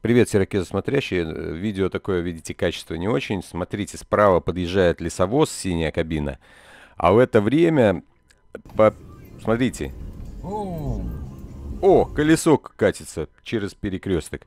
Привет, сирокезы смотрящие. Видео такое, видите, качество не очень. Смотрите, справа подъезжает лесовоз, синяя кабина. А в это время... По... Смотрите. О, колесо катится через перекресток.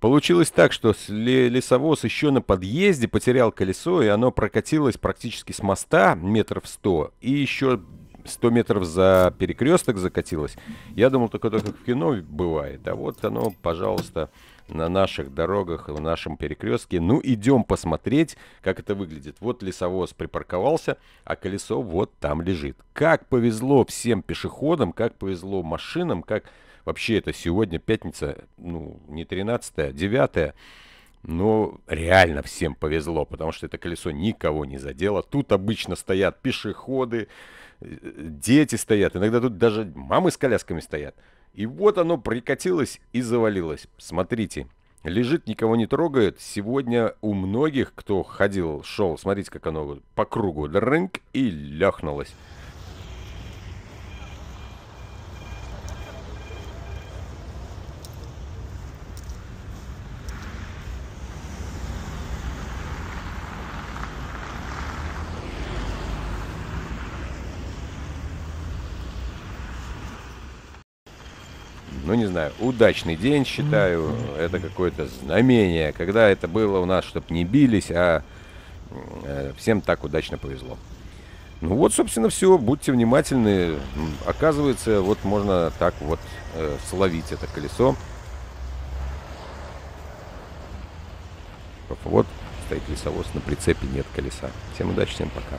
Получилось так, что лесовоз еще на подъезде потерял колесо, и оно прокатилось практически с моста метров сто, и еще 100 метров за перекресток закатилось. Я думал, только только в кино бывает. А вот оно, пожалуйста, на наших дорогах, в нашем перекрестке. Ну, идем посмотреть, как это выглядит. Вот лесовоз припарковался, а колесо вот там лежит. Как повезло всем пешеходам, как повезло машинам, как вообще это сегодня пятница, ну, не 13 а 9 но реально всем повезло, потому что это колесо никого не задело. Тут обычно стоят пешеходы, э, дети стоят, иногда тут даже мамы с колясками стоят. И вот оно прикатилось и завалилось. Смотрите, лежит, никого не трогает. Сегодня у многих, кто ходил, шел, смотрите, как оно по кругу, рынк и ляхнулось. ну не знаю, удачный день, считаю, это какое-то знамение, когда это было у нас, чтобы не бились, а э, всем так удачно повезло. Ну вот, собственно, все. Будьте внимательны. Оказывается, вот можно так вот э, словить это колесо. Вот стоит лесовоз на прицепе, нет колеса. Всем удачи, всем пока.